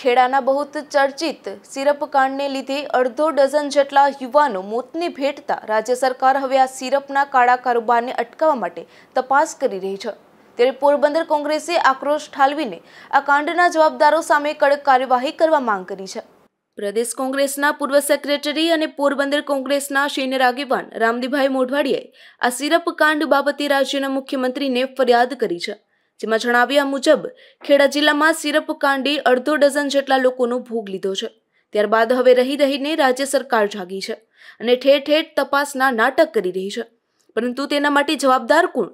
ખેડાના બહુત ચર્ચિત સિરપ કાંડને લીધે અડધો ડઝન જેટલા યુવાનો મોતને ભેટતા રાજ્ય સરકાર હવે આ સિરપના કાળા કારોબારને અટકાવવા માટે તપાસ કરી રહી છે ત્યારે પોરબંદર કોંગ્રેસે આક્રોશ ઠાલવીને આ કાંડના જવાબદારો સામે કડક કાર્યવાહી કરવા માંગ કરી છે પ્રદેશ કોંગ્રેસના પૂર્વ સેક્રેટરી અને પોરબંદર કોંગ્રેસના સિનિયર આગેવાન રામદીભાઈ મોઢવાડીએ આ સિરપ કાંડ બાબતે રાજ્યના મુખ્યમંત્રીને ફરિયાદ કરી છે જેમાં જણાવ્યા મુજબ ખેડા જિલ્લામાં સિરપ કાંડી અડધો ડઝન જેટલા લોકોનો ભોગ લીધો છે ત્યારબાદ હવે રહી રહીને રાજ્ય સરકાર જાગી છે અને ઠેર ઠેર તપાસના નાટક કરી રહી છે પરંતુ તેના માટે જવાબદાર કોણ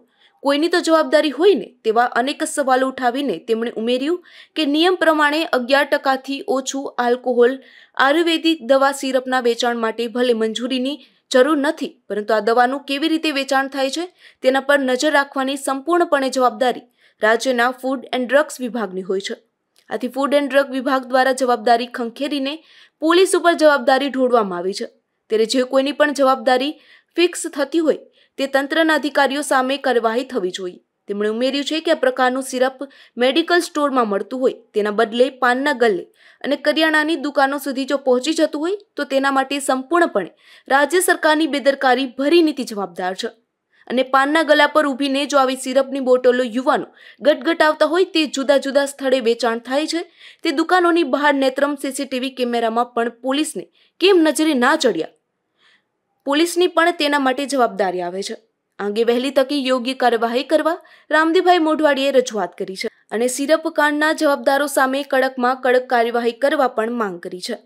કોઈની તો જવાબદારી હોય ને તેવા અનેક સવાલો ઉઠાવીને તેમણે ઉમેર્યું કે નિયમ પ્રમાણે અગિયાર ટકાથી ઓછું આલ્કોહોલ આયુર્વેદિક દવા સિરપના વેચાણ માટે ભલે મંજૂરીની જરૂર નથી પરંતુ આ દવાનું કેવી રીતે વેચાણ થાય છે તેના પર નજર રાખવાની સંપૂર્ણપણે જવાબદારી રાજ્યના ફૂડ એન્ડ ડ્રગ્સ વિભાગની હોય છે આથી ફૂડ એન્ડ ડ્રગ વિભાગ દ્વારા જવાબદારી ખંખેરીને પોલીસ ઉપર જવાબદારી ઢોળવામાં આવી છે ત્યારે જે કોઈની પણ જવાબદારી ફિક્સ થતી હોય તે તંત્રના અધિકારીઓ સામે કાર્યવાહી થવી જોઈએ તેમણે ઉમેર્યું છે કે આ પ્રકારનું સિરપ મેડિકલ સ્ટોરમાં મળતું હોય તેના બદલે પાનના ગલ્લે અને કરિયાણાની દુકાનો સુધી જો પહોંચી જતું હોય તો તેના માટે સંપૂર્ણપણે રાજ્ય સરકારની બેદરકારી ભરી નીતિ જવાબદાર છે અને પાનના ગલા પર ઊભીને જો આવી સિરપની બોટલો યુવાનો આવતા હોય તે જુદા જુદા સ્થળે વેચાણ થાય છે તે દુકાનોની બહાર નેત્રમ સીસીટીવી કેમેરામાં પણ પોલીસને કેમ નજરે ના ચડ્યા પોલીસની પણ તેના માટે જવાબદારી આવે છે આ અંગે વહેલી તકે યોગ્ય કાર્યવાહી કરવા રામદેવભાઈ મોઢવાડીએ રજૂઆત કરી છે અને સિરપ કાંડના જવાબદારો સામે કડકમાં કડક કાર્યવાહી કરવા પણ માંગ કરી છે